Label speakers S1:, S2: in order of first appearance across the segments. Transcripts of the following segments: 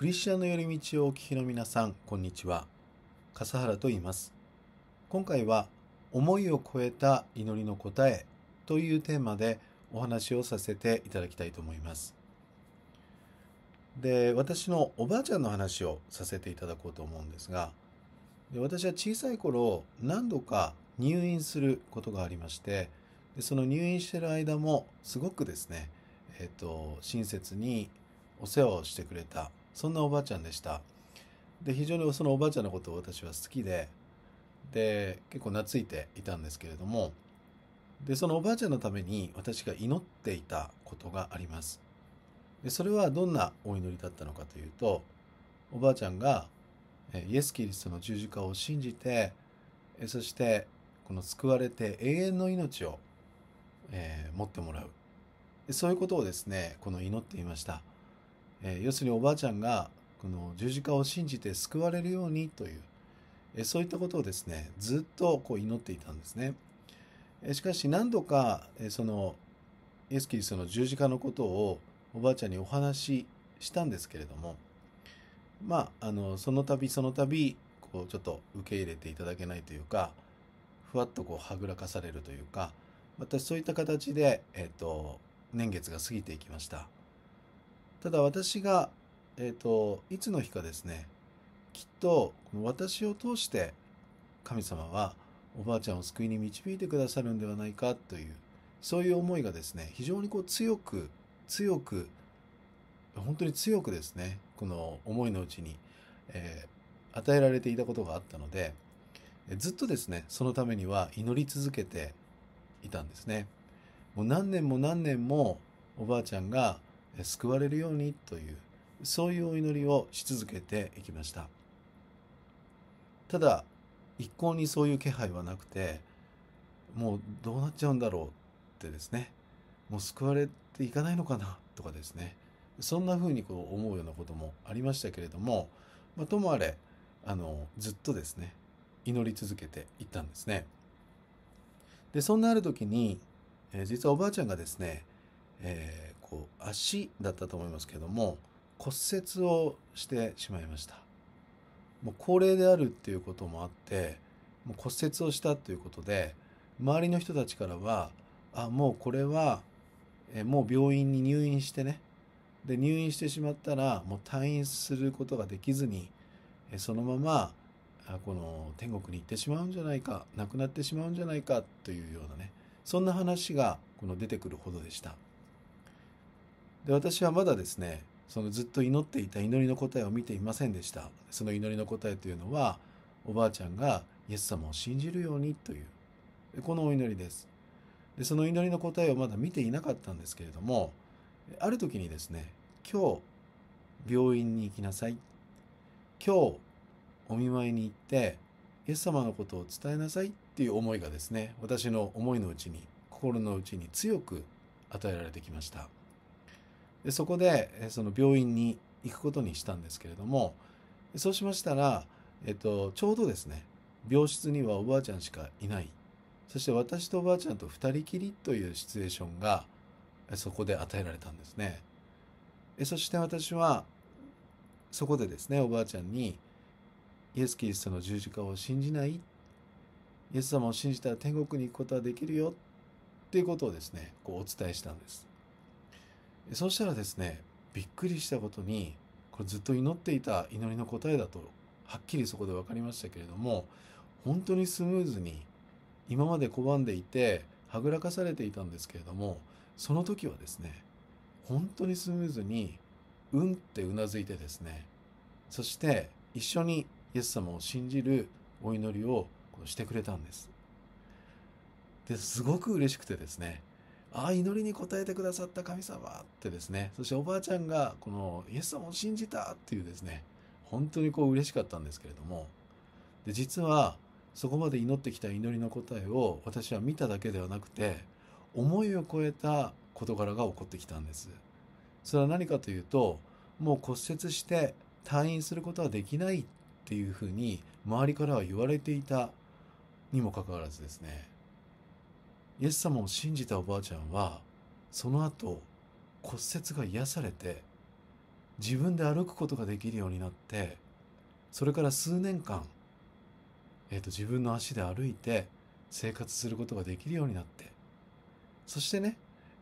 S1: クリスチャンの寄り道をお聞きの皆さん、こんにちは。笠原と言います。今回は、思いを超えた祈りの答えというテーマでお話をさせていただきたいと思います。で、私のおばあちゃんの話をさせていただこうと思うんですが、で私は小さい頃、何度か入院することがありまして、でその入院してる間もすごくですね、えっ、ー、と、親切にお世話をしてくれたそんなおばあちゃんでしたで非常にそのおばあちゃんのことを私は好きでで結構懐いていたんですけれどもでそのおばあちゃんのために私が祈っていたことがありますでそれはどんなお祈りだったのかというとおばあちゃんがイエス・キリストの十字架を信じてそしてこの救われて永遠の命を、えー、持ってもらうそういうことをですねこの祈っていましたえー、要するにおばあちゃんがこの十字架を信じて救われるようにという、えー、そういったことをですねずっとこう祈っていたんですね、えー、しかし何度か、えー、そのイエス・キリストの十字架のことをおばあちゃんにお話ししたんですけれどもまああのその度その度こうちょっと受け入れていただけないというかふわっとこうはぐらかされるというかまたそういった形で、えーと、年月が過ぎていきました。ただ私が、えっ、ー、と、いつの日かですね、きっと、この私を通して、神様は、おばあちゃんを救いに導いてくださるんではないかという、そういう思いがですね、非常にこう強く、強く、本当に強くですね、この思いのうちに、えー、与えられていたことがあったので、ずっとですね、そのためには祈り続けていたんですね。もう何年も何年もおばあちゃんが救われるようにというそういうお祈りをし続けていきましたただ一向にそういう気配はなくてもうどうなっちゃうんだろうってですねもう救われていかないのかなとかですねそんな風にこう思うようなこともありましたけれども、まあ、ともあれあのずっとですね祈り続けていったんですねでそんなある時に、えー、実はおばあちゃんがですね、え足だったと思いますけども骨折をしてしまいましたもう高齢であるっていうこともあってもう骨折をしたということで周りの人たちからはあもうこれはえもう病院に入院してねで入院してしまったらもう退院することができずにえそのままこの天国に行ってしまうんじゃないか亡くなってしまうんじゃないかというようなねそんな話がこの出てくるほどでした。で私はまだですねそのずっと祈っていた祈りの答えを見ていませんでしたその祈りの答えというのはおばあちゃんがイエス様を信じるようにというこのお祈りですでその祈りの答えをまだ見ていなかったんですけれどもある時にですね今日病院に行きなさい今日お見舞いに行ってイエス様のことを伝えなさいっていう思いがですね私の思いのうちに心のうちに強く与えられてきました。でそこでその病院に行くことにしたんですけれどもそうしましたら、えっと、ちょうどですね病室にはおばあちゃんしかいないそして私とおばあちゃんと2人きりというシチュエーションがそこで与えられたんですねそして私はそこでですねおばあちゃんにイエス・キリストの十字架を信じないイエス様を信じたら天国に行くことはできるよっていうことをですねこうお伝えしたんですそうしたらですねびっくりしたことにこれずっと祈っていた祈りの答えだとはっきりそこで分かりましたけれども本当にスムーズに今まで拒んでいてはぐらかされていたんですけれどもその時はですね本当にスムーズに「うん」ってうなずいてですねそして一緒にイエス様を信じるお祈りをしてくれたんです。ですごく嬉しくてですねああ、祈りに応えてくださった神様ってですね、そしておばあちゃんが、このイエス様を信じたっていうですね、本当にこう嬉しかったんですけれども、で実は、そこまで祈ってきた祈りの答えを私は見ただけではなくて、思いを超えた事柄が起こってきたんです。それは何かというと、もう骨折して退院することはできないっていうふうに周りからは言われていたにもかかわらずですね、イエス様を信じたおばあちゃんは、その後、骨折が癒されて、自分で歩くことができるようになって、それから数年間、えっ、ー、と、自分の足で歩いて生活することができるようになって、そしてね、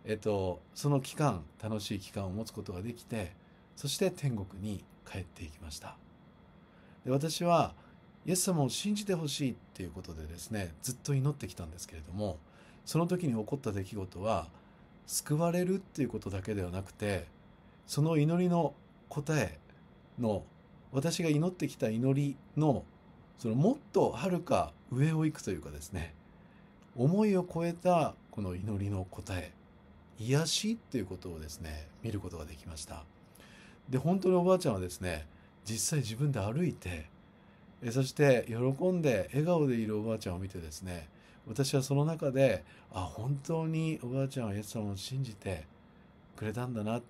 S1: えっ、ー、と、その期間、楽しい期間を持つことができて、そして天国に帰っていきました。で私は、イエス様を信じてほしいっていうことでですね、ずっと祈ってきたんですけれども、その時に起こった出来事は救われるっていうことだけではなくてその祈りの答えの私が祈ってきた祈りのそのもっとはるか上を行くというかですね思いを超えたこの祈りの答え癒しっていうことをですね見ることができましたで本当におばあちゃんはですね実際自分で歩いてそして喜んで笑顔でいるおばあちゃんを見てですね私はその中であ本当におばあちゃんはイエス様を信じてくれたんだなっ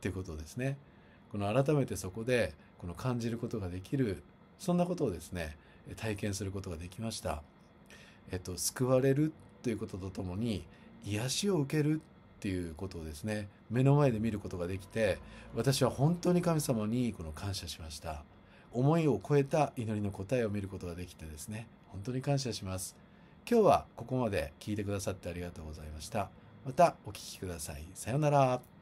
S1: ていうことをですねこの改めてそこでこの感じることができるそんなことをですね体験することができました。えっと、救われるということとともに癒しを受けるっていうことをですね目の前で見ることができて私は本当に神様にこの感謝しました思いを超えた祈りの答えを見ることができてですね本当に感謝します今日はここまで聞いてくださってありがとうございました。またお聴きください。さようなら。